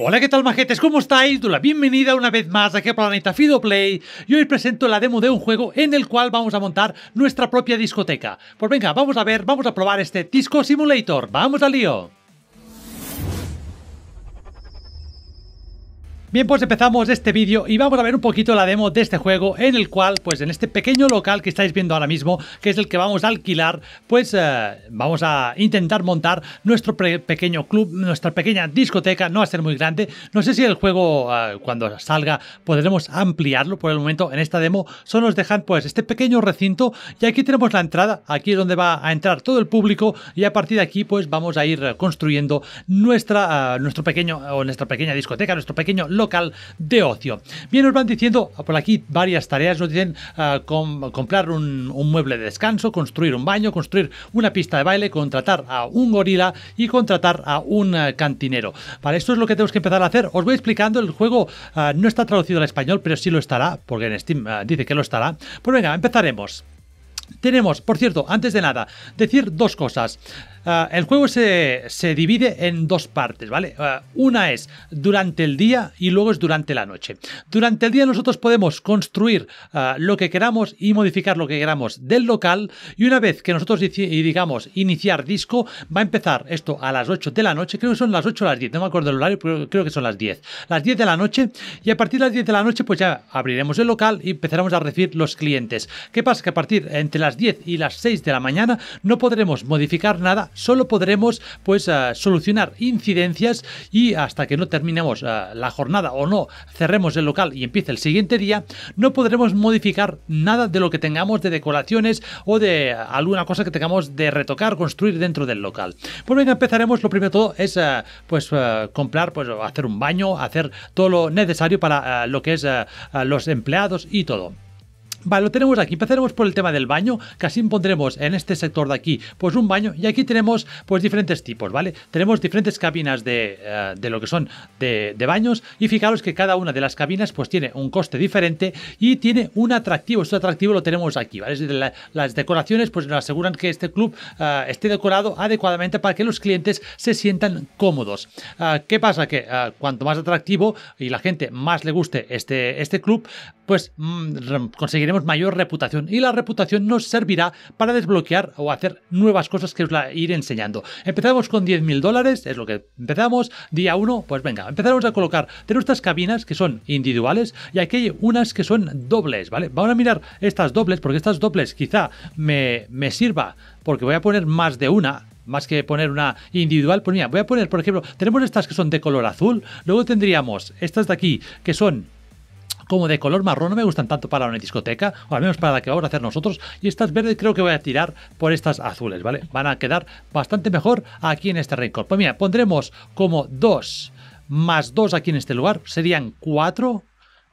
Hola, ¿qué tal majetes? ¿Cómo estáis? Doy la bienvenida una vez más aquí a Planeta Fido Play y hoy presento la demo de un juego en el cual vamos a montar nuestra propia discoteca. Pues venga, vamos a ver, vamos a probar este Disco Simulator. ¡Vamos al lío! Bien, pues empezamos este vídeo y vamos a ver un poquito la demo de este juego en el cual, pues en este pequeño local que estáis viendo ahora mismo, que es el que vamos a alquilar, pues eh, vamos a intentar montar nuestro pequeño club, nuestra pequeña discoteca, no a ser muy grande. No sé si el juego eh, cuando salga podremos ampliarlo, por el momento en esta demo solo nos dejan pues este pequeño recinto y aquí tenemos la entrada, aquí es donde va a entrar todo el público y a partir de aquí pues vamos a ir construyendo nuestra, eh, nuestro pequeño, o nuestra pequeña discoteca, nuestro pequeño de ocio. Bien, nos van diciendo ah, por aquí varias tareas, nos dicen ah, comprar un, mueble de descanso, construir un baño, construir una pista de baile, contratar a un gorila y contratar a un eh, cantinero. Para esto es lo que tenemos que empezar a hacer. Os voy explicando, el juego ah, no está traducido al español, pero sí lo estará, porque en Steam dice que lo estará. Pues venga, empezaremos. Tenemos, por cierto, antes de nada, decir dos cosas. Ah, el juego se, divide en dos partes, ¿vale? Ah, una es durante el día y luego es durante la noche. Durante el día nosotros podemos construir ah, lo que queramos y modificar lo que queramos del local y una vez que nosotros digamos iniciar disco, va a empezar esto a las 8 de la noche, creo que son las 8 o las 10, no me acuerdo el horario, pero creo que son las 10. Las 10 de la noche y a partir de las 10 de la noche pues ya abriremos el local y empezaremos a recibir los clientes. ¿Qué pasa? Que a partir entre las 10 y las 6 de la mañana no podremos modificar nada, solo podremos pues ah, solucionar incidencias y hasta que no terminemos ah, la jornada o no cerremos el local y empiece el siguiente día, no podremos modificar nada de lo que tengamos de decoraciones o de ah, alguna cosa que tengamos de retocar, construir dentro del local. Pues venga, empezaremos, lo primero todo es pues comprar, pues hacer un baño, hacer todo lo necesario para lo que es los empleados y todo. Vale, lo tenemos aquí. Empezaremos por el tema del baño, que así pondremos en este sector de aquí, pues un baño. Y aquí tenemos, pues, diferentes tipos, ¿vale? Tenemos diferentes cabinas de, eh, de lo que son de, baños. Y fijaros que cada una de las cabinas, pues, tiene un coste diferente y tiene un atractivo. Este atractivo lo tenemos aquí, ¿vale? las decoraciones, pues, nos aseguran que este club eh, esté decorado adecuadamente para que los clientes se sientan cómodos. Eh, ¿Qué pasa? Que cuanto más atractivo y la gente más le guste este, este club, pues mm, conseguiremos mayor reputación y la reputación nos servirá para desbloquear o hacer nuevas cosas que os la iré enseñando. Empezamos con 10.000 dólares, es lo que empezamos. Día 1, pues venga, empezamos a colocar Tenemos estas cabinas que son individuales y aquí hay unas que son dobles, ¿vale? Vamos a mirar estas dobles porque estas dobles quizá me, me sirva porque voy a poner más de una más que poner una individual, pues mira, voy a poner, por ejemplo, tenemos estas que son de color azul, luego tendríamos estas de aquí que son como de color marrón no me gustan tanto para una discoteca, o al menos para la que vamos a hacer nosotros, y estas verdes creo que voy a tirar por estas azules, ¿vale? Van a quedar bastante mejor aquí en este rincón. Pues mira, pondremos como 2 más 2 aquí en este lugar, serían 4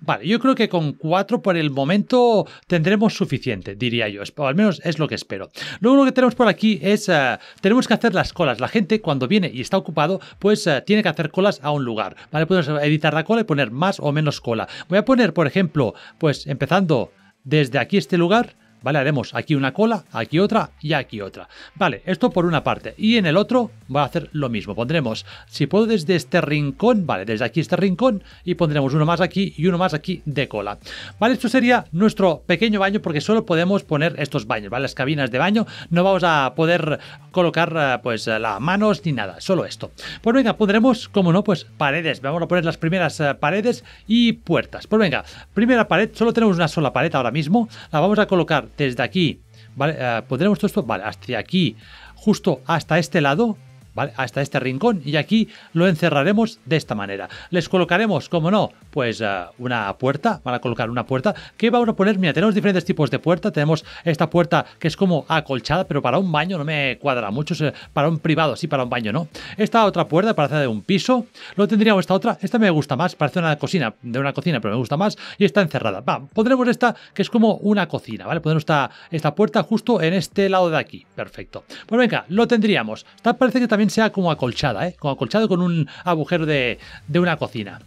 Vale, yo creo que con cuatro por el momento tendremos suficiente, diría yo, al menos es lo que espero. Luego lo que tenemos por aquí es, eh, tenemos que hacer las colas. La gente cuando viene y está ocupado, pues eh, tiene que hacer colas a un lugar, ¿vale? Podemos editar la cola y poner más o menos cola. Voy a poner, por ejemplo, pues empezando desde aquí este lugar ¿Vale? Haremos aquí una cola, aquí otra y aquí otra. Vale, esto por una parte. Y en el otro va a hacer lo mismo. Pondremos, si puedo desde este rincón, vale, desde aquí este rincón y pondremos uno más aquí y uno más aquí de cola. Vale, esto sería nuestro pequeño baño porque solo podemos poner estos baños, ¿vale? Las cabinas de baño. No vamos a poder eh, colocar eh, pues eh, las manos ni nada, solo esto. Pues venga, pondremos, como no, pues paredes. Vamos a poner las primeras paredes y puertas. Pues venga, primera pared, solo tenemos una sola pared ahora mismo. La vamos a colocar desde aquí, ¿vale? Eh, podremos todo esto? Vale, hasta aquí, justo hasta este lado, ¿vale? Hasta este rincón y aquí lo encerraremos de esta manera. Les colocaremos, como no, pues eh, una puerta, van a colocar una puerta que vamos a poner, mira, tenemos diferentes tipos de puerta, tenemos esta puerta que es como acolchada, pero para un baño no me cuadra mucho, eh, para un privado, sí, para un baño no. Esta otra puerta parece de un piso, lo tendríamos esta otra, esta me gusta más, parece una cocina, de una cocina, pero me gusta más y está encerrada. Va, pondremos esta que es como una cocina, ¿vale? Pondremos esta, esta puerta justo en este lado de aquí, perfecto. Pues venga, lo tendríamos. Esta parece que también sea como acolchada, ¿eh? como acolchado con un agujero de una cocina.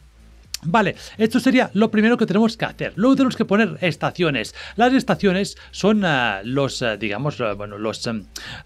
Vale, esto sería lo primero que tenemos que hacer. Luego tenemos que poner estaciones. Las estaciones son ah, los, ah, digamos, ah, bueno, los,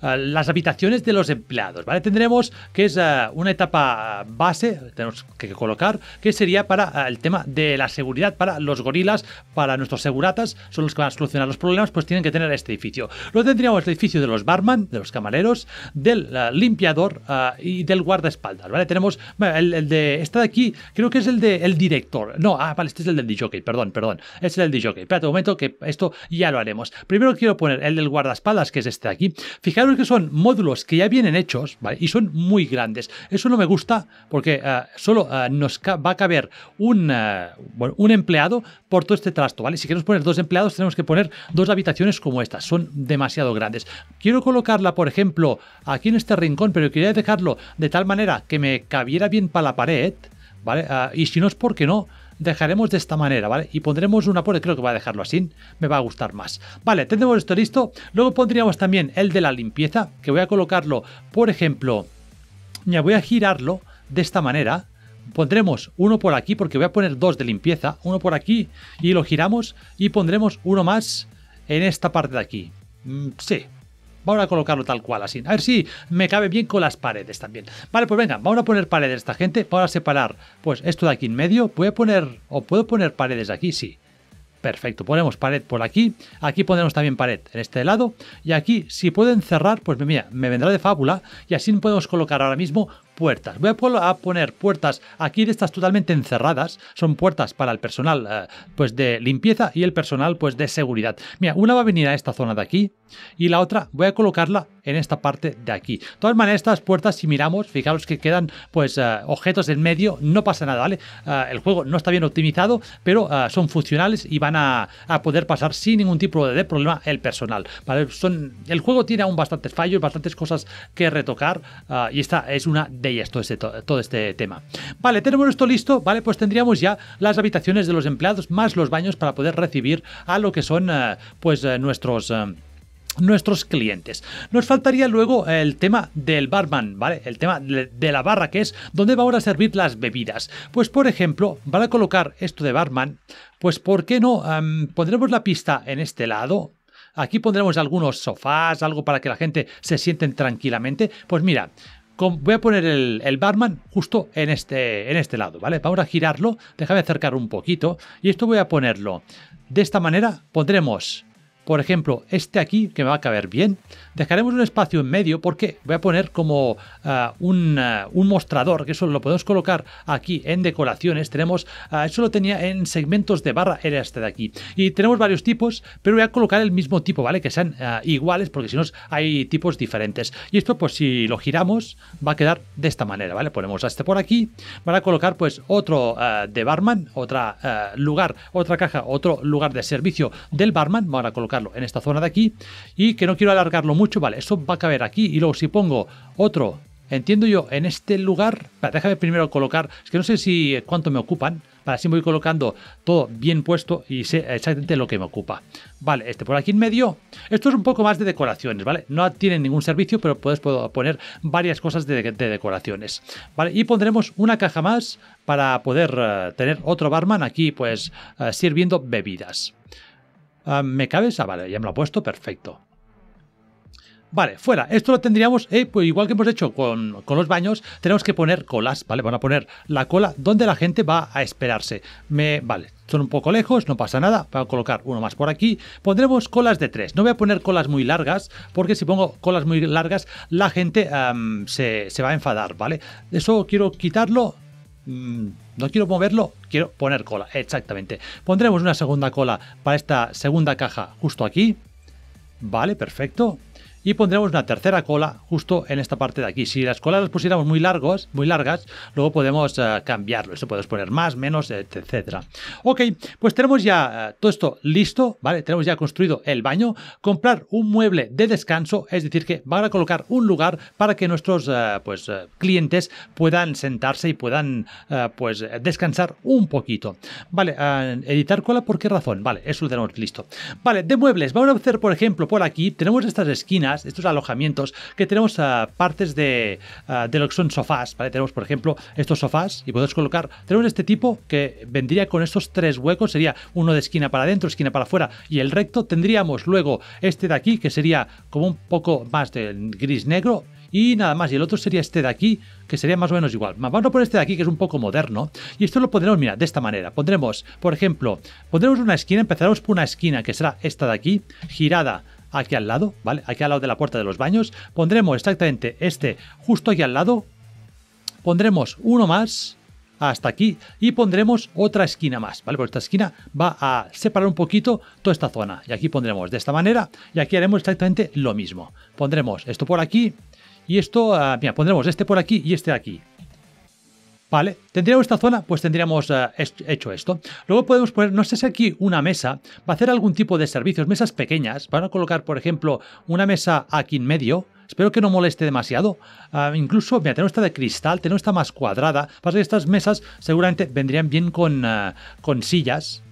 las habitaciones de los empleados, ¿vale? Tendremos que es una etapa base, tenemos que colocar, que sería para el tema de la seguridad para los gorilas, para nuestros seguratas, son los que van a solucionar los problemas, pues tienen que tener este edificio. Luego tendríamos el edificio de los barman, de los camareros, del limpiador y del guardaespaldas, ¿vale? Tenemos el, el, de, este de aquí, creo que es el de... El director. No, ah, vale, este es el del DJ, perdón, perdón. Este es el del DJ. Espérate un momento que esto ya lo haremos. Primero quiero poner el del guardaespaldas, que es este de aquí. Fijaros que son módulos que ya vienen hechos, ¿vale? Y son muy grandes. Eso no me gusta porque eh, solo eh, nos va a caber un, eh, un empleado por todo este trasto, ¿vale? Si queremos poner dos empleados, tenemos que poner dos habitaciones como estas. Son demasiado grandes. Quiero colocarla, por ejemplo, aquí en este rincón, pero quería dejarlo de tal manera que me cabiera bien para la pared, ¿vale? Ah, y si no es porque no, dejaremos de esta manera, ¿vale? Y pondremos una por, creo que voy a dejarlo así, me va a gustar más. Vale, tenemos esto listo. Luego pondríamos también el de la limpieza, que voy a colocarlo, por ejemplo, ya voy a girarlo de esta manera. Pondremos uno por aquí, porque voy a poner dos de limpieza, uno por aquí, y lo giramos, y pondremos uno más en esta parte de aquí. Mm, sí, Vamos a colocarlo tal cual, así. A ver si me cabe bien con las paredes también. Vale, pues venga, vamos a poner paredes esta gente. Vamos a separar, pues, esto de aquí en medio. Voy poner, o puedo poner paredes aquí, sí. Perfecto, ponemos pared por aquí, aquí pondremos también pared en este lado y aquí si pueden cerrar, pues mira, me vendrá de fábula y así podemos colocar ahora mismo puertas. Voy a poner puertas aquí de estas totalmente encerradas. Son puertas para el personal eh, pues de limpieza y el personal pues de seguridad. Mira, una va a venir a esta zona de aquí y la otra voy a colocarla en esta parte de aquí. De todas maneras, estas puertas, si miramos, fijaros que quedan pues eh, objetos en medio, no pasa nada, ¿vale? Eh, el juego no está bien optimizado, pero son funcionales y van a, poder pasar sin ningún tipo de problema el personal. ¿vale? Son, el juego tiene aún bastantes fallos, bastantes cosas que retocar y esta es una de y todo este, todo este tema. Vale, tenemos esto listo, vale, pues tendríamos ya las habitaciones de los empleados más los baños para poder recibir a lo que son eh, pues eh, nuestros eh, nuestros clientes. Nos faltaría luego el tema del barman, ¿vale? El tema de la barra que es donde va ahora a servir las bebidas. Pues por ejemplo, a colocar esto de barman, pues ¿por qué no em, pondremos la pista en este lado? Aquí pondremos algunos sofás, algo para que la gente se sienten tranquilamente. Pues mira, voy a poner el, barman justo en este, en este lado, ¿vale? Vamos a girarlo, déjame acercar un poquito y esto voy a ponerlo. De esta manera pondremos por ejemplo, este aquí, que me va a caber bien. Dejaremos un espacio en medio porque voy a poner como ah, ah, un, mostrador, que eso lo podemos colocar aquí en decoraciones. Tenemos, ah, eso lo tenía en segmentos de barra, era este de aquí. Y tenemos varios tipos, pero voy a colocar el mismo tipo, ¿vale? Que sean iguales, porque si no hay tipos diferentes. Y esto, pues si lo giramos, va a quedar de esta manera, ¿vale? Ponemos a este por aquí, van a colocar pues otro de barman, otra lugar, otra caja, otro lugar de servicio del barman, van a colocar en esta zona de aquí y que no quiero alargarlo mucho, vale, eso va a caber aquí y luego si pongo otro, entiendo yo, en este lugar, déjame primero colocar, es que no sé si cuánto me ocupan, para así voy colocando todo bien puesto y sé exactamente lo que me ocupa. Vale, este por aquí en medio. Esto es un poco más de decoraciones, ¿vale? No tiene ningún servicio, pero puedes poner varias cosas de, decoraciones. Vale, y pondremos una caja más para poder eh, tener otro barman aquí, pues, eh, sirviendo bebidas. Ah, ¿Me cabe esa? Vale, ya me lo ha puesto, perfecto. Vale, fuera. Esto lo tendríamos, eh, pues igual que hemos hecho con, los baños, tenemos que poner colas, ¿vale? Van a poner la cola donde la gente va a esperarse. Me, vale, son un poco lejos, no pasa nada. Voy a colocar uno más por aquí. Pondremos colas de tres. No voy a poner colas muy largas, porque si pongo colas muy largas, la gente se, va a enfadar, ¿vale? Eso quiero quitarlo. Mm, no quiero moverlo, quiero poner cola. Exactamente. Pondremos una segunda cola para esta segunda caja justo aquí. Vale, perfecto y pondremos una tercera cola justo en esta parte de aquí. Si las colas las pusiéramos muy, largos, muy largas, luego podemos eh, cambiarlo. eso podemos poner más, menos, etcétera. Ok, pues tenemos ya eh, todo esto listo, ¿vale? Tenemos ya construido el baño. Comprar un mueble de descanso, es decir, que van a colocar un lugar para que nuestros eh, pues, clientes puedan sentarse y puedan pues, descansar un poquito. Vale, editar cola, ¿por qué razón? Vale, eso lo tenemos listo. Vale, de muebles, vamos a hacer, por ejemplo, por aquí, tenemos estas esquinas estos alojamientos, que tenemos a partes de, lo que son sofás, Tenemos, por ejemplo, estos sofás y podemos colocar, tenemos este tipo que vendría con estos tres huecos, sería uno de esquina para adentro, esquina para afuera y el recto. Tendríamos luego este de aquí, que sería como un poco más de gris negro y nada más. Y el otro sería este de aquí, que sería más o menos igual. Vamos a poner este de aquí, que es un poco moderno. Y esto lo pondremos, mira, de esta manera. Pondremos, por ejemplo, pondremos una esquina, empezaremos por una esquina, que será esta de aquí, girada aquí al lado, ¿vale? Aquí al lado de la puerta de los baños. Pondremos exactamente este justo aquí al lado. Pondremos uno más hasta aquí y pondremos otra esquina más, ¿vale? Porque esta esquina va a separar un poquito toda esta zona. Y aquí pondremos de esta manera y aquí haremos exactamente lo mismo. Pondremos esto por aquí y esto, ah, mira, pondremos este por aquí y este aquí. Vale, tendríamos esta zona, pues tendríamos eh, hecho esto. Luego podemos poner, no sé si aquí una mesa va a hacer algún tipo de servicios, mesas pequeñas. Van a colocar, por ejemplo, una mesa aquí en medio. Espero que no moleste demasiado. Ah, incluso, mira, tenemos esta de cristal, tenemos esta más cuadrada. Pasa estas mesas seguramente vendrían bien con, eh, con sillas.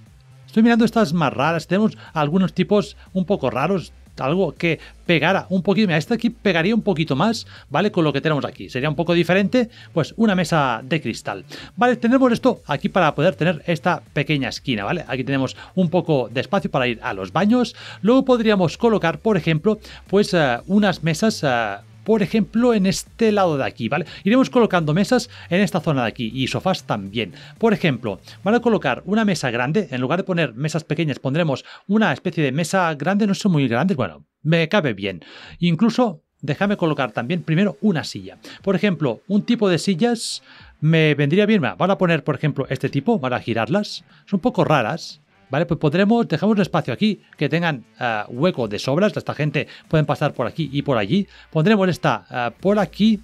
Estoy mirando estas más raras. Tenemos algunos tipos un poco raros algo que pegara un poquito, esta aquí pegaría un poquito más, ¿vale? Con lo que tenemos aquí. Sería un poco diferente, pues una mesa de cristal. Vale, tenemos esto aquí para poder tener esta pequeña esquina, ¿vale? Aquí tenemos un poco de espacio para ir a los baños. Luego podríamos colocar, por ejemplo, pues eh, unas mesas... Eh, por ejemplo, en este lado de aquí, ¿vale? Iremos colocando mesas en esta zona de aquí y sofás también. Por ejemplo, van a colocar una mesa grande, en lugar de poner mesas pequeñas, pondremos una especie de mesa grande, no son muy grandes, bueno, me cabe bien. Incluso, déjame colocar también primero una silla. Por ejemplo, un tipo de sillas me vendría bien. Van a poner, por ejemplo, este tipo, van a girarlas. Son un poco raras, ¿Vale? Pues podremos, dejamos un espacio aquí que tengan ah, hueco de sobras. Esta gente pueden pasar por aquí y por allí. Pondremos esta ah, por aquí.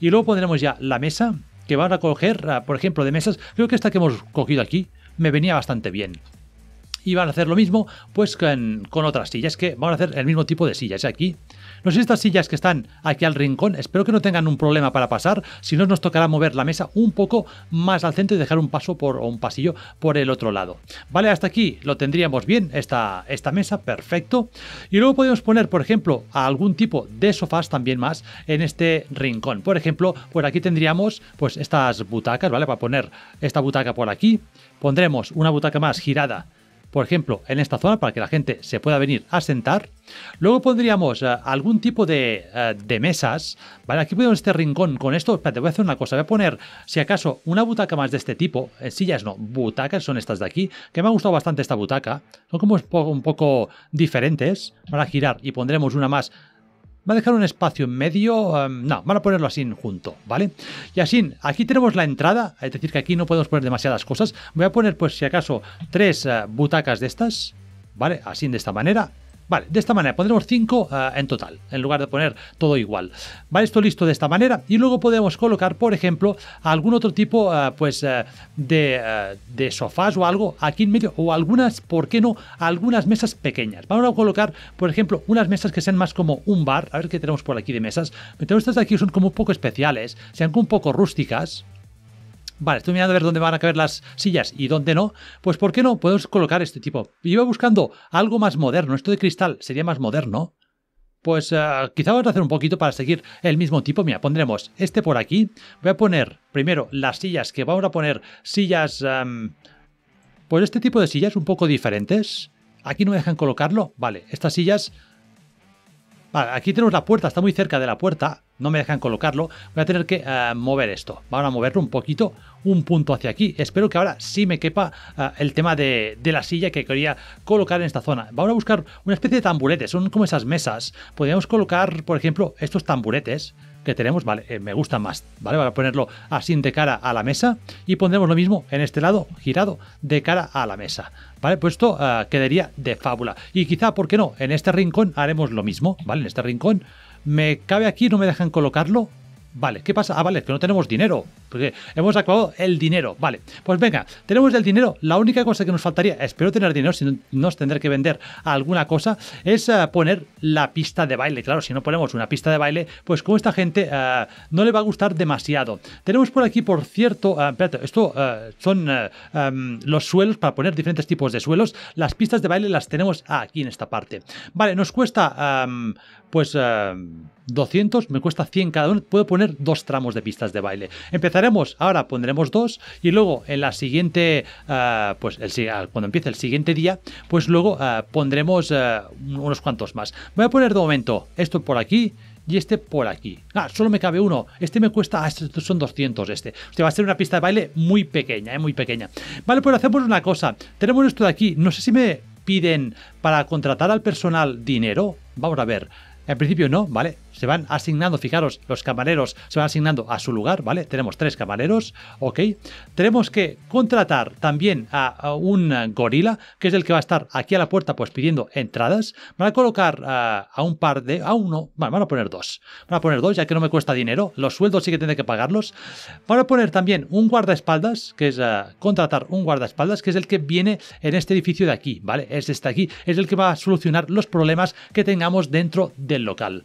Y luego pondremos ya la mesa que van a coger, ah, por ejemplo, de mesas. Creo que esta que hemos cogido aquí me venía bastante bien y van a hacer lo mismo pues con, otras sillas, que van a hacer el mismo tipo de sillas aquí. No sé estas sillas que están aquí al rincón, espero que no tengan un problema para pasar, si no nos tocará mover la mesa un poco más al centro y dejar un paso por, o un pasillo por el otro lado. Vale, hasta aquí lo tendríamos bien, esta, esta mesa, perfecto. Y luego podemos poner, por ejemplo, algún tipo de sofás también más en este rincón. Por ejemplo, por aquí tendríamos pues estas butacas, ¿vale? Para poner esta butaca por aquí, pondremos una butaca más girada por ejemplo, en esta zona para que la gente se pueda venir a sentar. Luego pondríamos eh, algún tipo eh, de, mesas, ¿vale? Aquí podemos este rincón con esto. Espérate, voy a hacer una cosa, voy a poner, si acaso, una butaca más de este tipo. sillas no, butacas son estas de aquí, que me ha gustado bastante esta butaca. Son como un poco diferentes, para girar y pondremos una más Va a dejar un espacio en medio. Em, no, van a ponerlo así junto, ¿vale? Y así, aquí tenemos la entrada, es decir, que aquí no podemos poner demasiadas cosas. Voy a poner, pues, si acaso, tres eh, butacas de estas, ¿vale? Así de esta manera. Vale, de esta manera pondremos 5 ah, en total, en lugar de poner todo igual. Vale, esto listo de esta manera y luego podemos colocar, por ejemplo, algún otro tipo ah, pues, ah, de, de, sofás o algo aquí en medio o algunas, ¿por qué no? Algunas mesas pequeñas. Vamos a colocar, por ejemplo, unas mesas que sean más como un bar. A ver qué tenemos por aquí de mesas. Pero estas de aquí son como un poco especiales, sean como un poco rústicas vale, estoy mirando a ver dónde van a caber las sillas y dónde no, pues ¿por qué no? Podemos colocar este tipo. Iba buscando algo más moderno, esto de cristal sería más moderno. Pues eh, quizá vamos a hacer un poquito para seguir el mismo tipo. Mira, pondremos este por aquí. Voy a poner primero las sillas, que vamos a poner sillas... Em, pues este tipo de sillas un poco diferentes. Aquí no me dejan colocarlo. Vale, estas sillas... Vale, aquí tenemos la puerta, está muy cerca de la puerta no me dejan colocarlo, voy a tener que eh, mover esto. Vamos a moverlo un poquito, un punto hacia aquí. Espero que ahora sí me quepa eh, el tema de, la silla que quería colocar en esta zona. Vamos a buscar una especie de tamburetes, son como esas mesas. Podríamos colocar, por ejemplo, estos tamburetes que tenemos, vale, eh, me gusta más, ¿vale? a ponerlo así de cara a la mesa y pondremos lo mismo en este lado, girado, de cara a la mesa, ¿vale? Pues esto quedaría de fábula. Y quizá, ¿por qué no? En este rincón haremos lo mismo, ¿vale? En este rincón ¿Me cabe aquí? ¿No me dejan colocarlo? Vale, ¿qué pasa? Ah, vale, que no tenemos dinero. Porque hemos acabado el dinero. Vale, pues venga, tenemos el dinero. La única cosa que nos faltaría, espero tener dinero, si no nos tendré que vender alguna cosa, es eh, poner la pista de baile. Claro, si no ponemos una pista de baile, pues con esta gente eh, no le va a gustar demasiado. Tenemos por aquí, por cierto, eh, esto son em, los suelos para poner diferentes tipos de suelos. Las pistas de baile las tenemos aquí en esta parte. Vale, nos cuesta em, pues 200, em, me cuesta 100 cada uno. Puedo poner dos tramos de pistas de baile. empezar Ahora pondremos dos y luego en la siguiente, ah, pues el, ah, cuando empiece el siguiente día, pues luego ah, pondremos unos cuantos más. Voy a poner de momento esto por aquí y este por aquí. Ah, solo me cabe uno. Este me cuesta, estos son 200 este. O va a ser una pista de baile muy pequeña, eh, muy pequeña. Vale, pues hacemos una cosa. Tenemos esto de aquí. No sé si me piden para contratar al personal dinero. Vamos a ver. En principio no, ¿vale? se van asignando, fijaros, los camareros se van asignando a su lugar, ¿vale? Tenemos tres camareros, ok. Tenemos que contratar también a, un gorila, que es el que va a estar aquí a la puerta, pues pidiendo entradas. Van a colocar ah, a un par de, a uno, bueno, van a poner dos. Van a poner dos, ya que no me cuesta dinero, los sueldos sí que tendré que pagarlos. Van a poner también un guardaespaldas, que es ah, contratar un guardaespaldas, que es el que viene en este edificio de aquí, ¿vale? Es este aquí, es el que va a solucionar los problemas que tengamos dentro del local.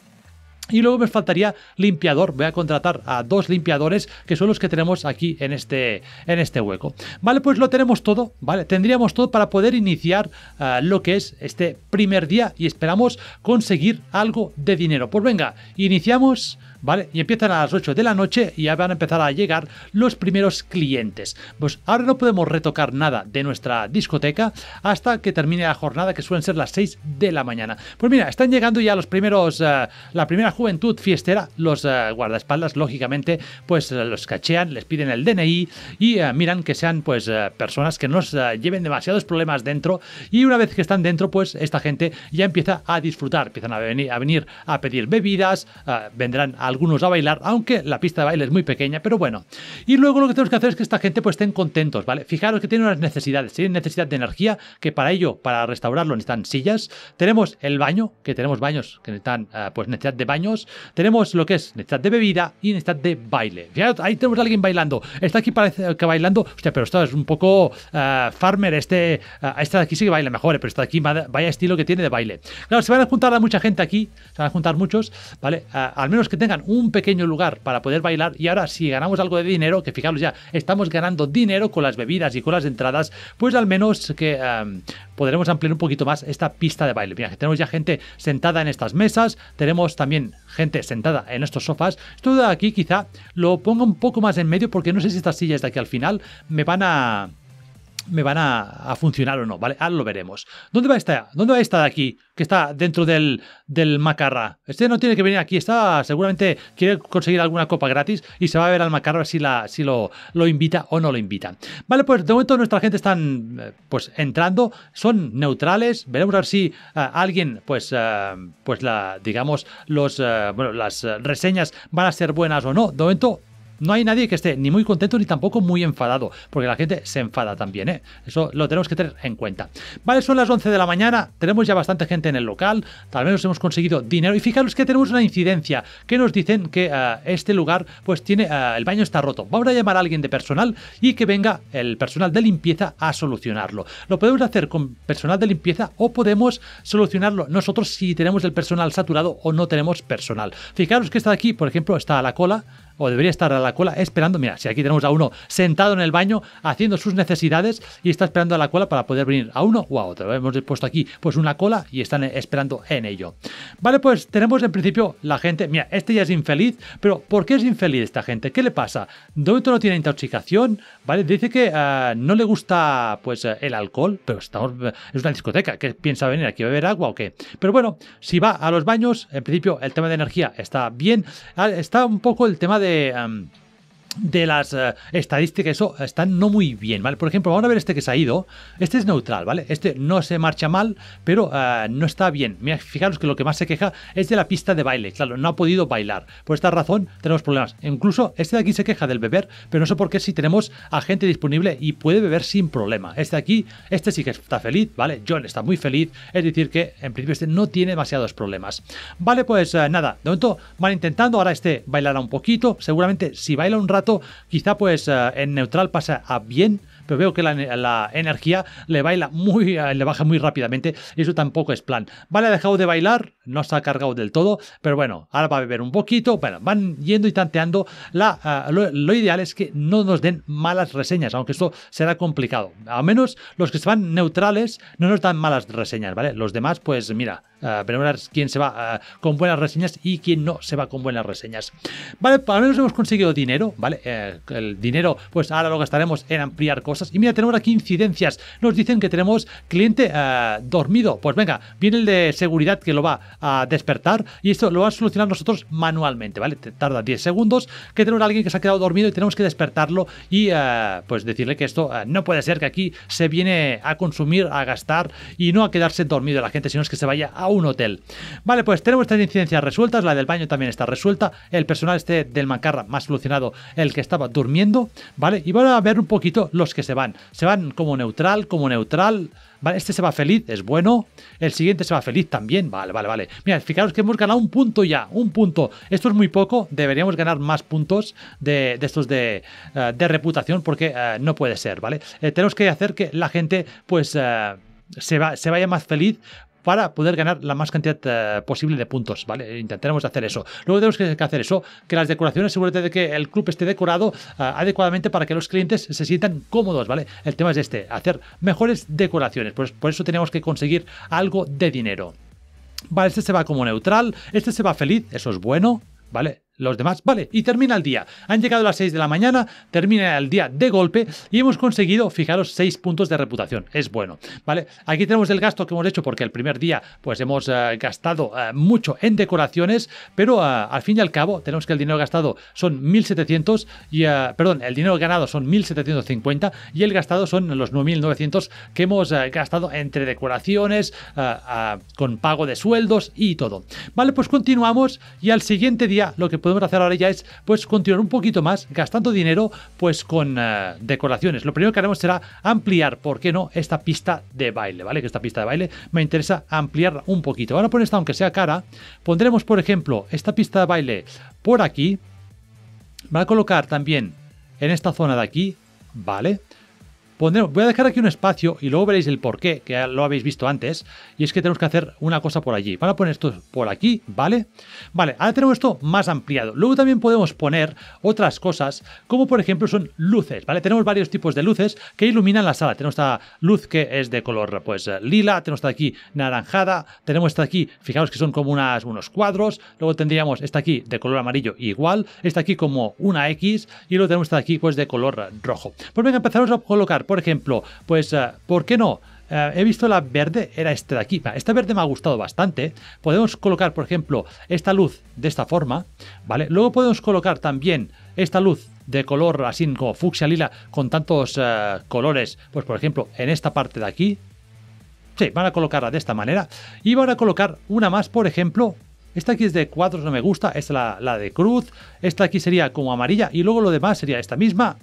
Y luego me faltaría limpiador. Voy a contratar a dos limpiadores que son los que tenemos aquí en este, en este hueco. Vale, pues lo tenemos todo. Vale, tendríamos todo para poder iniciar eh, lo que es este primer día y esperamos conseguir algo de dinero. Pues venga, iniciamos ¿vale? Y empiezan a las 8 de la noche y ya van a empezar a llegar los primeros clientes. Pues ahora no podemos retocar nada de nuestra discoteca hasta que termine la jornada, que suelen ser las 6 de la mañana. Pues mira, están llegando ya los primeros, eh, la primera juventud fiestera, los eh, guardaespaldas, lógicamente, pues eh, los cachean, les piden el DNI y miran que sean pues personas que nos lleven demasiados problemas dentro y una vez que están dentro, pues esta gente ya empieza a disfrutar, empiezan a venir a, venir a pedir bebidas, vendrán a algunos a bailar, aunque la pista de baile es muy pequeña, pero bueno. Y luego lo que tenemos que hacer es que esta gente pues estén contentos, ¿vale? Fijaros que tienen unas necesidades, tienen necesidad de energía, que para ello, para restaurarlo necesitan sillas, tenemos el baño, que tenemos baños que necesitan eh, pues necesidad de baños, tenemos lo que es necesidad de bebida y necesidad de baile. Fijaros, ahí tenemos a alguien bailando, está aquí parece que bailando, hostia, pero esto es un poco eh, farmer, este, eh, este de aquí sí que baila mejor, pero está aquí vaya estilo que tiene de baile. Claro, se van a juntar a mucha gente aquí, se van a juntar muchos, ¿vale? al menos que tengan un pequeño lugar para poder bailar y ahora si ganamos algo de dinero, que fijaros ya, estamos ganando dinero con las bebidas y con las entradas, pues al menos que em, podremos ampliar un poquito más esta pista de baile. Mira, tenemos ya gente sentada en estas mesas, tenemos también gente sentada en estos sofás. Esto de aquí quizá lo ponga un poco más en medio porque no sé si estas sillas de aquí al final me van a me van a, a, funcionar o no, ¿vale? Ahora lo veremos. ¿Dónde va esta? ¿Dónde va esta de aquí? Que está dentro del, del macarra. Este no tiene que venir aquí, está seguramente quiere conseguir alguna copa gratis y se va a ver al macarra si, la, si lo, lo invita o no lo invita. Vale, pues de momento nuestra gente están eh, pues entrando, son neutrales, veremos a ver si eh, alguien pues, eh, pues la, digamos, los, bueno, las reseñas van a ser buenas o no. De momento no hay nadie que esté ni muy contento ni tampoco muy enfadado, porque la gente se enfada también, ¿eh? Eso lo tenemos que tener en cuenta. Vale, son las 11 de la mañana, tenemos ya bastante gente en el local, tal vez hemos conseguido dinero y fijaros que tenemos una incidencia que nos dicen que eh, este lugar pues tiene, eh, el baño está roto. Vamos a llamar a alguien de personal y que venga el personal de limpieza a solucionarlo. Lo podemos hacer con personal de limpieza o podemos solucionarlo nosotros si tenemos el personal saturado o no tenemos personal. Fijaros que está aquí, por ejemplo, está la cola, o debería estar a la cola esperando. Mira, si aquí tenemos a uno sentado en el baño haciendo sus necesidades y está esperando a la cola para poder venir a uno o a otro. Hemos puesto aquí pues una cola y están esperando en ello. Vale, pues tenemos en principio la gente. Mira, este ya es infeliz, pero ¿por qué es infeliz esta gente? ¿Qué le pasa? De no tiene intoxicación, ¿vale? Dice que eh, no le gusta pues eh, el alcohol, pero estamos, es una discoteca. ¿Qué piensa venir aquí a beber agua o qué? Pero bueno, si va a los baños, en principio el tema de energía está bien. Ah, está un poco el tema de um, de las eh, estadísticas, eso están no muy bien, ¿vale? Por ejemplo, vamos a ver este que se ha ido. Este es neutral, ¿vale? Este no se marcha mal, pero eh, no está bien. fijaros que lo que más se queja es de la pista de baile. Claro, no ha podido bailar. Por esta razón tenemos problemas. Incluso este de aquí se queja del beber, pero no sé por qué si tenemos a gente disponible y puede beber sin problema. Este de aquí, este sí que está feliz, ¿vale? John está muy feliz. Es decir, que en principio este no tiene demasiados problemas. Vale, pues eh, nada. De momento van intentando. Ahora este bailará un poquito. Seguramente si baila un rato Quizá pues eh, en neutral pasa a bien, pero veo que la, energía le baila muy, eh, le baja muy rápidamente. Y eso tampoco es plan. Vale, ha dejado de bailar, no se ha cargado del todo, pero bueno, ahora va a beber un poquito. van yendo y tanteando. La, eh, lo, ideal es que no nos den malas reseñas, aunque esto será complicado. Al menos los que se van neutrales no nos dan malas reseñas, ¿vale? Los demás, pues mira, Uh, quién se va ah, con buenas reseñas y quién no se va con buenas reseñas. Vale, lo menos hemos conseguido dinero, ¿vale? Eh, el dinero, pues ahora lo gastaremos en ampliar cosas. Y mira, tenemos aquí incidencias. Nos dicen que tenemos cliente eh, dormido. Pues venga, viene el de seguridad que lo va a despertar y esto lo va a solucionar nosotros manualmente, ¿vale? Tarda 10 segundos. Que tenemos a alguien que se ha quedado dormido y tenemos que despertarlo y eh, pues decirle que esto no puede ser que aquí se viene a consumir, a gastar y no a quedarse dormido la gente, sino es que se vaya a un hotel. Vale, pues tenemos estas incidencias resueltas, la del baño también está resuelta, el personal este del Mancarra más solucionado, el que estaba durmiendo, ¿vale? Y van a ver un poquito los que se van. Se van como neutral, como neutral, ¿vale? Este se va feliz, es bueno. El siguiente se va feliz también, vale, vale, vale. Mira, fijaros que hemos ganado un punto ya, un punto. Esto es muy poco, deberíamos ganar más puntos de, estos eh, de, reputación porque eh, no puede ser, ¿vale? Eh, tenemos que hacer que la gente, pues... se, va, se, vaya más feliz para poder ganar la más cantidad eh, posible de puntos, ¿vale? Intentaremos hacer eso. Luego tenemos que, hacer eso, que las decoraciones, asegúrate de que el club esté decorado eh, adecuadamente para que los clientes se sientan cómodos, ¿vale? El tema es este, hacer mejores decoraciones, pues, por eso tenemos que conseguir algo de dinero. Vale, este se va como neutral, este se va feliz, eso es bueno, ¿vale? los demás. Vale, y termina el día. Han llegado las 6 de la mañana, termina el día de golpe y hemos conseguido, fijaros, 6 puntos de reputación. Es bueno, ¿vale? Aquí tenemos el gasto que hemos hecho porque el primer día pues hemos eh, gastado eh, mucho en decoraciones, pero eh, al fin y al cabo tenemos que el dinero gastado son 1.700 y, perdón, el dinero ganado son 1.750 y el gastado son los 9.900 que hemos gastado entre decoraciones, con pago de sueldos y todo. Vale, pues continuamos y al siguiente día lo que podemos podemos hacer ahora ya es pues continuar un poquito más gastando dinero pues con eh, decoraciones. Lo primero que haremos será ampliar, ¿por qué no?, esta pista de baile, ¿vale? Que esta pista de baile me interesa ampliar un poquito. Ahora poner esta, aunque sea cara, pondremos, por ejemplo, esta pista de baile por aquí. Va a colocar también en esta zona de aquí, ¿vale? voy a dejar aquí un espacio y luego veréis el porqué que lo habéis visto antes, y es que tenemos que hacer una cosa por allí. Van a poner esto por aquí, ¿vale? Vale, ahora tenemos esto más ampliado. Luego también podemos poner otras cosas, como por ejemplo son luces, ¿vale? Tenemos varios tipos de luces que iluminan la sala. Tenemos esta luz que es de color pues eh, lila, tenemos esta aquí naranjada, tenemos esta aquí, fijaos que son como unas, unos cuadros, luego tendríamos esta aquí de color amarillo igual, esta aquí como una X, y luego tenemos esta aquí pues de color rojo. Pues venga, empezamos a colocar por ejemplo, pues, ah, ¿por qué no? Ah, he visto la verde, era esta de aquí. Esta verde me ha gustado bastante. Podemos colocar, por ejemplo, esta luz de esta forma, ¿vale? Luego podemos colocar también esta luz de color así como fucsia lila con tantos ah, colores, pues por ejemplo, en esta parte de aquí. Sí, van a colocarla de esta manera. Y van a colocar una más, por ejemplo, esta aquí es de cuadros, no me gusta. Esta es la, de cruz. Esta aquí sería como amarilla. Y luego lo demás sería esta misma.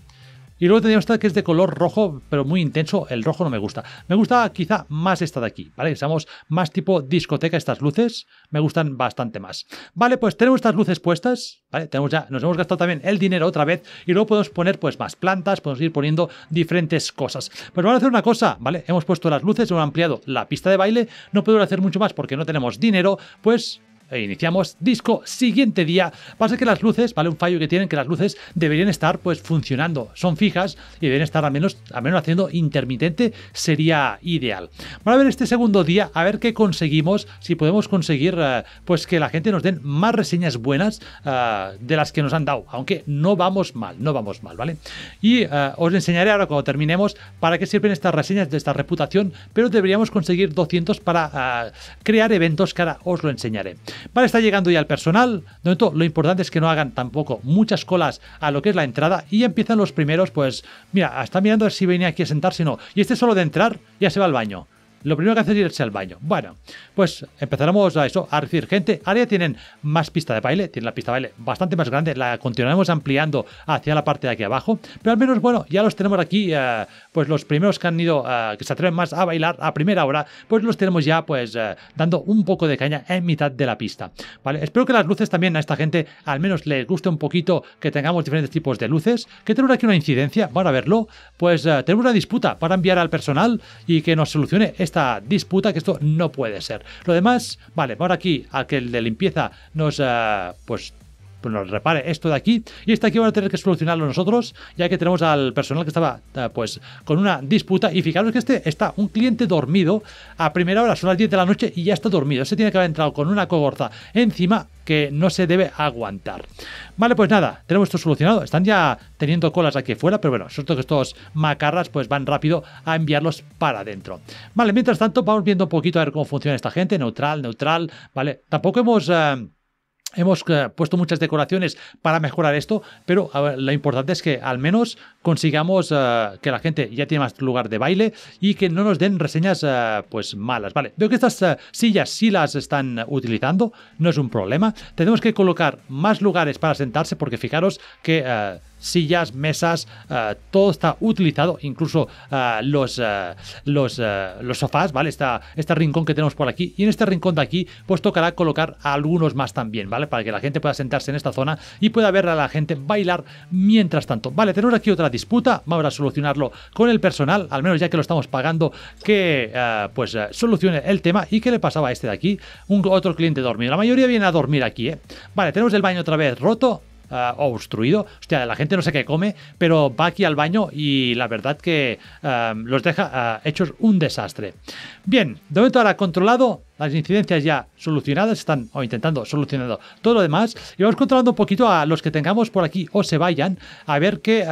Y luego tendríamos esta que es de color rojo, pero muy intenso. El rojo no me gusta. Me gusta quizá más esta de aquí, ¿vale? seamos más tipo discoteca estas luces. Me gustan bastante más. Vale, pues tenemos estas luces puestas, ¿vale? Tenemos ya, nos hemos gastado también el dinero otra vez. Y luego podemos poner pues más plantas, podemos ir poniendo diferentes cosas. Pero pues vamos a hacer una cosa, ¿vale? Hemos puesto las luces, hemos ampliado la pista de baile. No podemos hacer mucho más porque no tenemos dinero. Pues e iniciamos disco siguiente día. Pasa que las luces, ¿vale? Un fallo que tienen, que las luces deberían estar pues funcionando. Son fijas y deben estar al menos, al menos haciendo intermitente. Sería ideal. Vamos a ver este segundo día, a ver qué conseguimos, si podemos conseguir eh, pues que la gente nos den más reseñas buenas eh, de las que nos han dado. Aunque no vamos mal, no vamos mal, ¿vale? Y eh, os enseñaré ahora cuando terminemos para qué sirven estas reseñas de esta reputación, pero deberíamos conseguir 200 para crear eventos que os lo enseñaré. Vale, está llegando ya el personal. lo importante es que no hagan tampoco muchas colas a lo que es la entrada y empiezan los primeros, pues, mira, está mirando si venía aquí a sentarse o no. Y este solo de entrar ya se va al baño. Lo primero que hacer es irse al baño. Bueno, pues empezaremos a eso, a recibir gente. Ahora ya tienen más pista de baile, tienen la pista de baile bastante más grande, la continuaremos ampliando hacia la parte de aquí abajo, pero al menos, bueno, ya los tenemos aquí, eh, pues los primeros que han ido, eh, que se atreven más a bailar a primera hora, pues los tenemos ya, pues, eh, dando un poco de caña en mitad de la pista, ¿vale? Espero que las luces también a esta gente al menos les guste un poquito que tengamos diferentes tipos de luces, que tenemos aquí una incidencia, van a verlo, pues tenemos una disputa para enviar al personal y que nos solucione esta disputa, que esto no puede ser. Lo demás, vale, ahora aquí, aquel de limpieza nos, eh, pues, pues nos repare esto de aquí. Y esto aquí vamos a tener que solucionarlo nosotros, ya que tenemos al personal que estaba ah, pues con una disputa. Y fijaros que este está un cliente dormido a primera hora, son las 10 de la noche y ya está dormido. Se este tiene que haber entrado con una cogorza encima que no se debe aguantar. Vale, pues nada, tenemos esto solucionado. Están ya teniendo colas aquí fuera, pero bueno, suerte que estos macarras pues van rápido a enviarlos para adentro. Vale, mientras tanto vamos viendo un poquito a ver cómo funciona esta gente. Neutral, neutral, ¿vale? Tampoco hemos... Eh, Hemos eh, puesto muchas decoraciones para mejorar esto, pero lo importante es que al menos consigamos eh, que la gente ya tiene más lugar de baile y que no nos den reseñas eh, pues malas. Vale, veo que estas sillas sí las están utilizando, no es un problema. Tenemos que colocar más lugares para sentarse porque fijaros que sillas, mesas, eh, todo está utilizado, incluso eh, los, eh, los, sofás, ¿vale? este rincón que tenemos por aquí. Y en este rincón de aquí, pues tocará colocar algunos más también, ¿vale? Para que la gente pueda sentarse en esta zona y pueda ver a la gente bailar mientras tanto. Vale, tenemos aquí otra disputa, vamos a solucionarlo con el personal, al menos ya que lo estamos pagando, que pues solucione el tema. ¿Y qué le pasaba a este de aquí? Un otro cliente dormido. La mayoría viene a dormir aquí, ¿eh? Vale, tenemos el baño otra vez roto, eh, obstruido. Hostia, la gente no sé qué come, pero va aquí al baño y la verdad que eh, los deja eh, hechos un desastre. Bien, de momento ahora controlado las incidencias ya solucionadas, están o intentando solucionando todo lo demás. Y vamos controlando un poquito a los que tengamos por aquí o se vayan a ver qué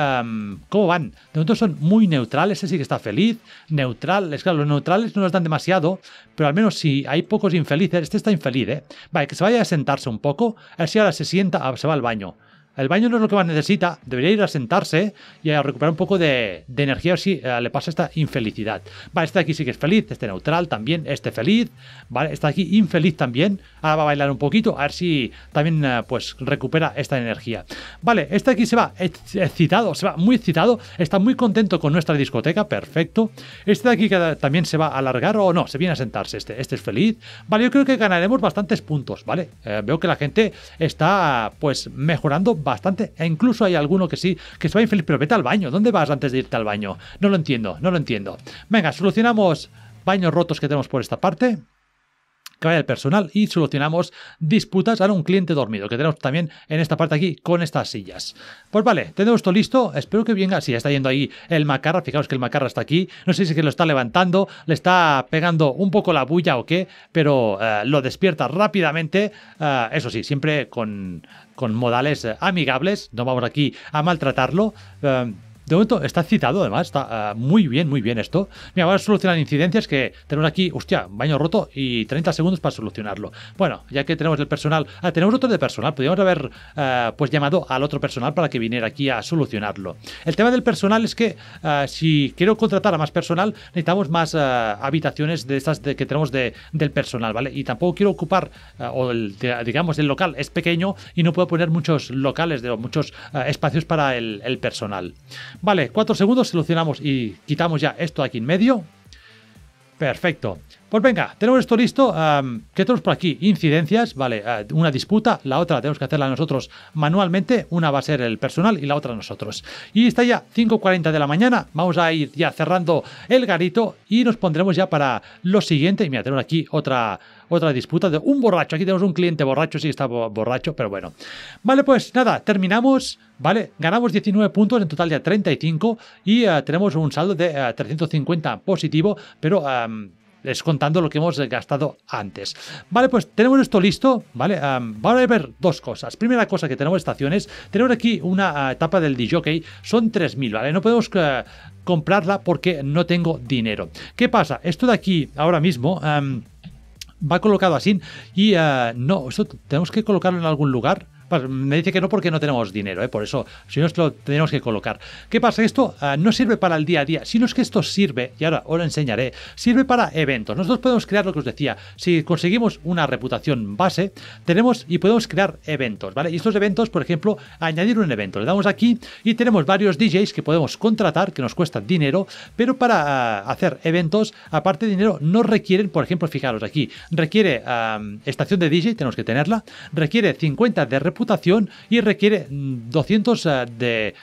cómo van. De momento son muy neutrales, ese sí que está feliz, neutral. Es claro, los neutrales no nos dan demasiado, pero al menos si hay pocos infelices, este está infeliz, ¿eh? Vale, que se vaya a sentarse un poco, a ver si ahora se sienta, ah, se va al baño. El baño no es lo que más necesita, debería ir a sentarse y a recuperar un poco de, A energía si eh, le pasa esta infelicidad. Vale, este de aquí sí que es feliz, este neutral también, este feliz, vale, está aquí infeliz también. Ahora va a bailar un poquito, a ver si también eh, pues recupera esta energía. Vale, este de aquí se va excitado, se va muy excitado, está muy contento con nuestra discoteca, perfecto. Este de aquí eh, también se va a alargar o no, se viene a sentarse, este, este es feliz. Vale, yo creo que ganaremos bastantes puntos, ¿vale? veo que la gente está pues mejorando bastante, e incluso hay alguno que sí, que se va infeliz, pero vete al baño, ¿dónde vas antes de irte al baño? No lo entiendo, no lo entiendo. Venga, solucionamos baños rotos que tenemos por esta parte que vaya el personal y solucionamos disputas a un cliente dormido que tenemos también en esta parte aquí con estas sillas. Pues vale, tenemos esto listo. Espero que venga. Si sí, está yendo ahí el macarra. Fijaos que el macarra está aquí. No sé si es que lo está levantando, le está pegando un poco la bulla o qué, pero eh, lo despierta rápidamente. Eh, eso sí, siempre con con modales amigables, no vamos aquí a maltratarlo. Eh, de momento está citado, además, está eh, muy bien, muy bien esto. Mira, a solucionar incidencias que tenemos aquí, hostia, baño roto y 30 segundos para solucionarlo. Bueno, ya que tenemos el personal, ah, tenemos otro de personal, podríamos haber eh, pues llamado al otro personal para que viniera aquí a solucionarlo. El tema del personal es que eh, si quiero contratar a más personal, necesitamos más habitaciones de estas que tenemos del personal, ¿vale? Y tampoco quiero ocupar, o el, digamos, el local es pequeño y no puedo poner muchos locales, de, muchos espacios para el personal. Vale, 4 segundos, solucionamos y quitamos ya esto aquí en medio. Perfecto. Pues venga, tenemos esto listo. ¿Qué tenemos por aquí? Incidencias, vale, ah, una disputa, la otra tenemos que hacerla nosotros manualmente, una va a ser el personal y la otra nosotros. Y está ya 5.40 de la mañana, vamos a ir ya cerrando el garito y nos pondremos ya para lo siguiente. Mira, tenemos aquí otra otra disputa de un borracho. Aquí tenemos un cliente borracho, sí está borracho, pero bueno. Vale, pues nada, terminamos. Vale, ganamos 19 puntos, en total de 35 y eh, tenemos un saldo de 350 eh, positivo, pero... descontando contando lo que hemos gastado antes. Vale, pues tenemos esto listo, ¿vale? vamos a ver dos cosas. Primera cosa que tenemos estaciones, tenemos aquí una eh, etapa del DJK. son 3.000, ¿vale? No podemos comprarla porque no tengo dinero. ¿Qué pasa? Esto de aquí ahora mismo va colocado así. Y eh, no, eso tenemos que colocarlo en algún lugar. Pues, me dice que no porque no tenemos dinero, ¿eh? por eso, si no, lo tenemos que colocar. ¿Qué pasa? Esto ah, no sirve para el día a día, sino es que esto sirve, y ahora os lo enseñaré, sirve para eventos. Nosotros podemos crear lo que os decía, si conseguimos una reputación base, tenemos y podemos crear eventos, ¿vale? Y estos eventos, por ejemplo, añadir un evento, le damos aquí y tenemos varios DJs que podemos contratar, que nos cuesta dinero, pero para ah, hacer eventos, aparte de dinero, no requieren, por ejemplo, fijaros aquí, requiere ah, estación de DJ, tenemos que tenerla, requiere 50 de reputación, y requiere 200 mm, ah, de,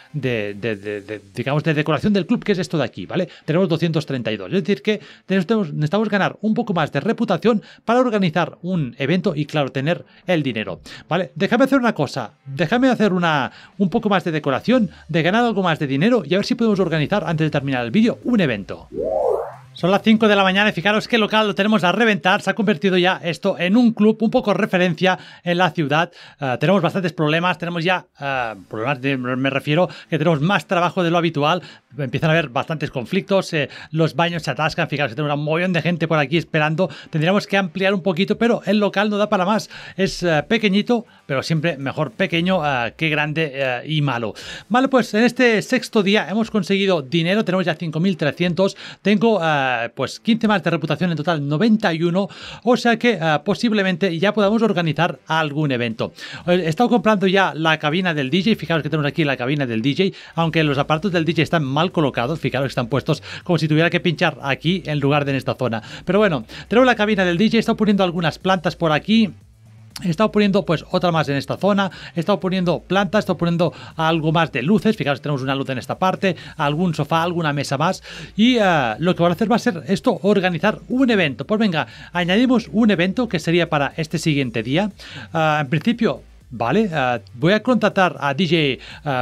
digamos, de decoración del club, que es esto de aquí, ¿vale? Tenemos 232. Es decir, que necesitamos ganar un poco más de reputación para organizar un evento y, claro, tener el dinero, ¿vale? Déjame hacer una cosa, déjame hacer una, un poco más de decoración, de ganar algo más de dinero y a ver si podemos organizar, antes de terminar el vídeo, un evento. Son las 5 de la mañana y fijaros que el local lo tenemos a reventar. Se ha convertido ya esto en un club un poco referencia en la ciudad. Eh, tenemos bastantes problemas, tenemos ya eh, problemas, de, me refiero, que tenemos más trabajo de lo habitual. Empiezan a haber bastantes conflictos, eh, los baños se atascan, fijaros tenemos un montón de gente por aquí esperando. Tendríamos que ampliar un poquito, pero el local no da para más. Es pequeñito, pero siempre mejor pequeño ah, que grande ah, y malo. Vale, pues en este sexto día hemos conseguido dinero, tenemos ya 5.300, tengo ah, pues 15 más de reputación en total, 91, o sea que posiblemente ya podamos organizar algún evento. Eh, he estado comprando ya la cabina del DJ, fijaros que tenemos aquí la cabina del DJ, aunque los apartos del DJ están mal colocados, fijaros que están puestos como si tuviera que pinchar aquí en lugar de en esta zona. Pero bueno, tenemos la cabina del DJ, he estado poniendo algunas plantas por aquí. He estado poniendo pues otra más en esta zona, he estado poniendo plantas, he estado poniendo algo más de luces, Fijaros, tenemos una luz en esta parte, algún sofá, alguna mesa más y eh, lo que voy a hacer va a ser esto, organizar un evento. Pues venga, añadimos un evento que sería para este siguiente día. Ah, en principio ¿vale? Eh, voy a contratar a DJ eh,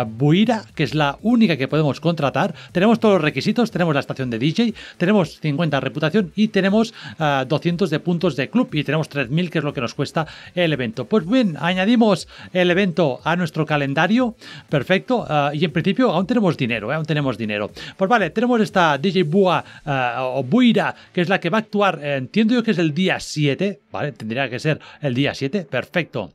Buira, que es la única que podemos contratar. Tenemos todos los requisitos, tenemos la estación de DJ, tenemos 50 reputación y tenemos 200 eh, de puntos de club y tenemos 3.000, que es lo que nos cuesta el evento. Pues bien, añadimos el evento a nuestro calendario, perfecto, y en principio aún tenemos dinero, aún tenemos dinero. Pues vale, tenemos esta DJ Buira, que es la que va a actuar, entiendo yo que es el día 7, ¿vale? Tendría que ser el día 7, perfecto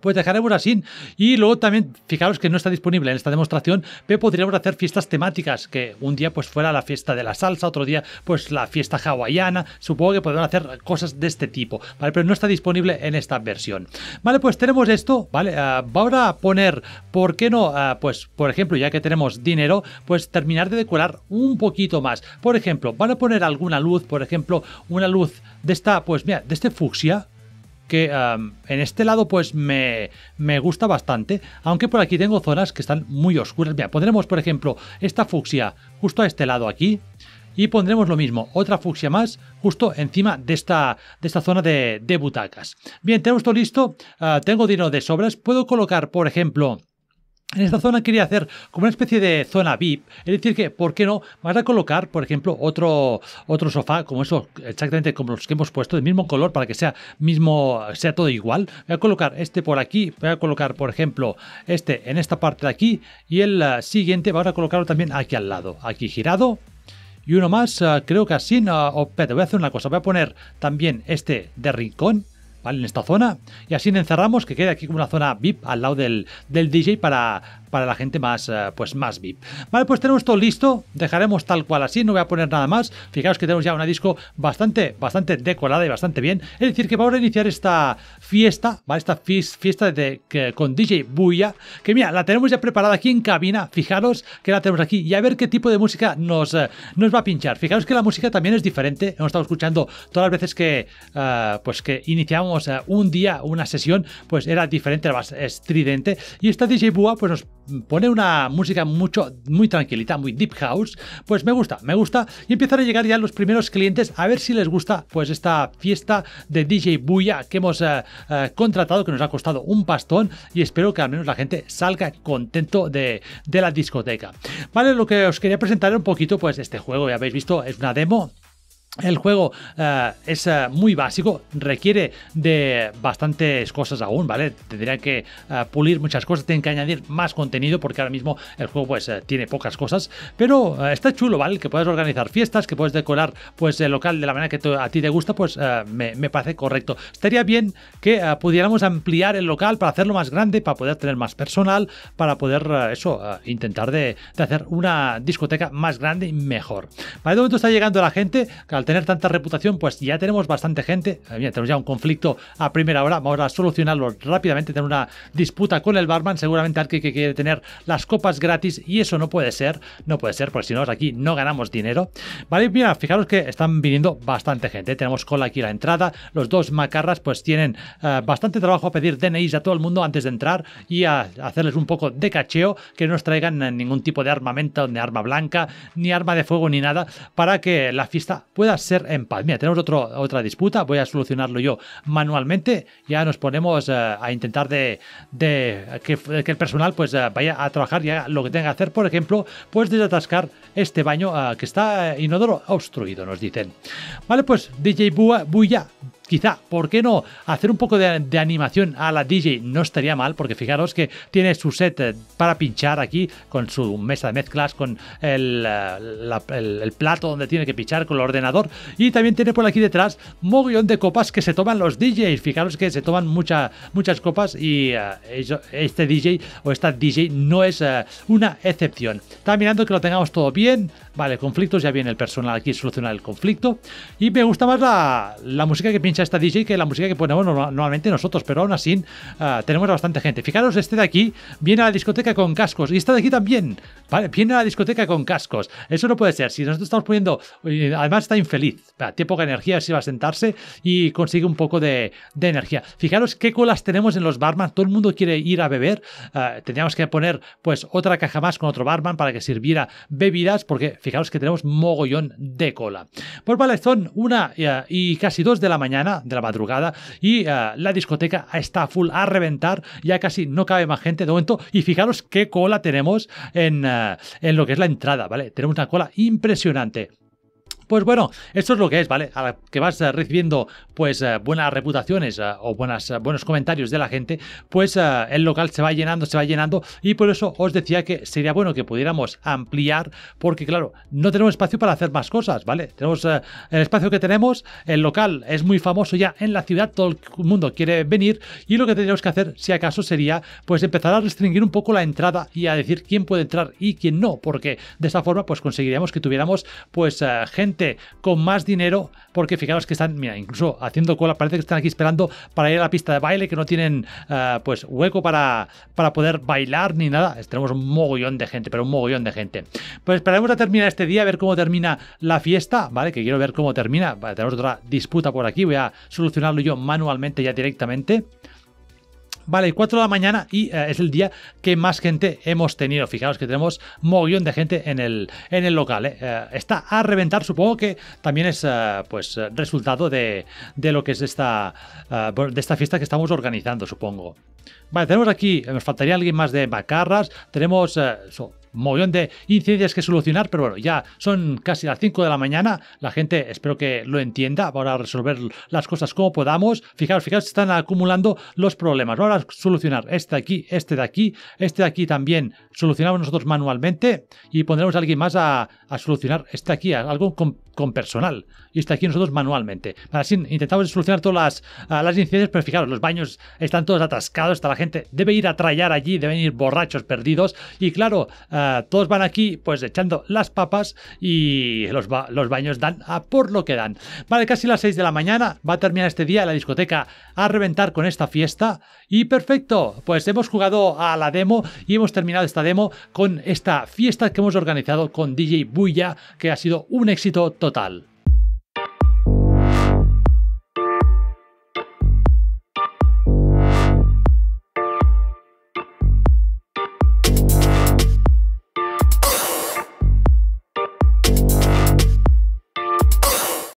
pues dejaremos así. Y luego también, fijaros que no está disponible en esta demostración, pero podríamos hacer fiestas temáticas, que un día pues fuera la fiesta de la salsa, otro día pues la fiesta hawaiana, supongo que podrán hacer cosas de este tipo, ¿vale? Pero no está disponible en esta versión. Vale, pues tenemos esto, ¿vale? ahora a poner, ¿por qué no? Ah, pues, por ejemplo, ya que tenemos dinero, pues terminar de decorar un poquito más. Por ejemplo, van a poner alguna luz, por ejemplo, una luz de esta, pues mira, de este fucsia, que en este lado pues me, me, gusta bastante, aunque por aquí tengo zonas que están muy oscuras. Mira, pondremos por ejemplo esta fucsia justo a este lado aquí y pondremos lo mismo, otra fucsia más justo encima de esta, de esta zona de, butacas. Bien, tenemos todo listo, ah, tengo dinero de sobras, puedo colocar por ejemplo en esta zona quería hacer como una especie de zona VIP, es decir, que, ¿por qué no? Vas a colocar, por ejemplo, otro, otro sofá, como eso, exactamente como los que hemos puesto, del mismo color, para que sea, mismo, sea todo igual. Voy a colocar este por aquí, voy a colocar, por ejemplo, este en esta parte de aquí, y el ah, siguiente vamos a colocarlo también aquí al lado, aquí girado, y uno más, ah, creo que así, no, oh, voy a hacer una cosa, voy a poner también este de rincón, en esta zona. Y así encerramos, que quede aquí como una zona VIP al lado del DJ para para la gente más, eh, pues más VIP. Vale, pues tenemos todo listo, dejaremos tal cual así, no voy a poner nada más. Fijaos que tenemos ya una disco bastante, bastante decorada y bastante bien. Es decir, que vamos a iniciar esta fiesta, ¿vale? Esta fiesta de, con DJ Buya, que mira, la tenemos ya preparada aquí en cabina, fijaros que la tenemos aquí y a ver qué tipo de música nos, eh, nos va a pinchar. Fijaros que la música también es diferente, hemos estado escuchando todas las veces que, eh, pues que iniciamos un día, una sesión, pues era diferente, era más estridente y esta DJ Buya pues nos pone una música mucho, muy tranquilita, muy deep house, pues me gusta, me gusta. Y empiezan a llegar ya los primeros clientes a ver si les gusta pues esta fiesta de DJ Buya que hemos eh, eh, contratado, que nos ha costado un pastón y espero que al menos la gente salga contento de, de la discoteca. Vale, lo que os quería presentar un poquito pues este juego, ya habéis visto, es una demo el juego eh, es eh, muy básico, requiere de bastantes cosas aún, ¿vale? Tendrían que eh, pulir muchas cosas, tienen que añadir más contenido porque ahora mismo el juego pues tiene pocas cosas, pero está chulo, ¿vale? Que puedes organizar fiestas, que puedes decorar pues el local de la manera que a ti te gusta, pues me, parece correcto. Estaría bien que pudiéramos ampliar el local para hacerlo más grande, para poder tener más personal, para poder eso, intentar de, hacer una discoteca más grande y mejor. Para el momento está llegando la gente, tener tanta reputación, pues ya tenemos bastante gente. Eh, tenemos ya un conflicto a primera hora. Vamos a solucionarlo rápidamente. Tener una disputa con el barman. Seguramente alguien que quiere tener las copas gratis. Y eso no puede ser. No puede ser, porque si no, aquí no ganamos dinero. Vale, mira, fijaros que están viniendo bastante gente. Tenemos cola aquí a la entrada. Los dos macarras, pues tienen eh, bastante trabajo a pedir DNIs a todo el mundo antes de entrar y a hacerles un poco de cacheo. Que no nos traigan eh, ningún tipo de armamento, ni arma blanca, ni arma de fuego, ni nada. Para que la fiesta pueda ser en paz. Mira, tenemos otra disputa, voy a solucionarlo yo manualmente. Ya nos ponemos eh, a intentar de, de que, el personal pues eh, vaya a trabajar y haga lo que tenga que hacer, por ejemplo, pues desatascar este baño eh, que está inodoro obstruido, nos dicen. Vale, pues DJ Buya quizá, ¿por qué no? Hacer un poco de, animación a la DJ no estaría mal, porque fijaros que tiene su set eh, para pinchar aquí, con su mesa de mezclas, con eh, el, plato donde tiene que pinchar, con el ordenador, y también tiene por aquí detrás mogollón de copas que se toman los DJs. Fijaros que se toman muchas copas y eh, este DJ o esta DJ no es una excepción. Está mirando que lo tengamos todo bien, Vale, conflictos, ya viene el personal aquí a solucionar el conflicto. Y me gusta más la, música que pincha esta DJ que la música que ponemos normalmente nosotros, pero aún así ah, tenemos bastante gente. Fijaros, este de aquí viene a la discoteca con cascos y este de aquí también, ¿vale? Viene a la discoteca con cascos. Eso no puede ser. Si nosotros estamos poniendo, además está infeliz, tiene poca energía, si va a sentarse y consigue un poco de, energía. Fijaros qué colas tenemos en los barman, todo el mundo quiere ir a beber. Ah, tendríamos teníamos que poner pues otra caja más con otro barman para que sirviera bebidas, porque Fijaros que tenemos mogollón de cola. Pues vale, son una eh, y casi dos de la mañana, de la madrugada, y eh, la discoteca está full a reventar, ya casi no cabe más gente de momento, y fijaros qué cola tenemos en, eh, en lo que es la entrada, ¿vale? Tenemos una cola impresionante. Pues bueno, esto es lo que es, ¿vale? A que vas eh, recibiendo pues eh, buenas reputaciones eh, o buenas, buenos comentarios de la gente, pues el local se va llenando, se va llenando y por eso os decía que sería bueno que pudiéramos ampliar porque claro, no tenemos espacio para hacer más cosas, ¿vale? Tenemos el espacio que tenemos, el local es muy famoso ya en la ciudad, todo el mundo quiere venir y lo que tendríamos que hacer si acaso sería pues empezar a restringir un poco la entrada y a decir quién puede entrar y quién no, porque de esa forma pues conseguiríamos que tuviéramos pues gente con más dinero, porque fijaros que están, mira, incluso haciendo cola, parece que están aquí esperando para ir a la pista de baile, que no tienen eh, pues hueco para, para poder bailar ni nada. Tenemos un mogollón de gente, pero un mogollón de gente. Pues esperaremos a terminar este día, a ver cómo termina la fiesta, ¿vale? Que quiero ver cómo termina. tenemos otra disputa por aquí, voy a solucionarlo yo manualmente ya directamente. Vale, 4 de la mañana y eh, es el día que más gente hemos tenido. Fijaos que tenemos mogollón de gente en el, en el local. Eh. Eh, está a reventar, supongo que también es pues resultado de, lo que es esta, de esta fiesta que estamos organizando, supongo. Vale, tenemos aquí, nos faltaría alguien más de Macarras. Tenemos Movión de incidencias que solucionar, pero bueno, ya son casi las 5 de la mañana. La gente espero que lo entienda para resolver las cosas como podamos. Fijaros, fijaros, están acumulando los problemas. Vamos a solucionar este de aquí, este de aquí, este de aquí también solucionamos nosotros manualmente y pondremos a alguien más a, a solucionar este de aquí, algo con, personal. Y este de aquí nosotros manualmente. Así intentamos solucionar todas las, las incidencias, pero fijaros, los baños están todos atascados, está la gente, debe ir a trallar allí, deben ir borrachos perdidos. Y claro, eh, todos van aquí pues echando las papas y los, los baños dan a por lo que dan. Vale, casi las 6 de la mañana va a terminar este día la discoteca a reventar con esta fiesta y perfecto, pues hemos jugado a la demo y hemos terminado esta demo con esta fiesta que hemos organizado con DJ Buya que ha sido un éxito total.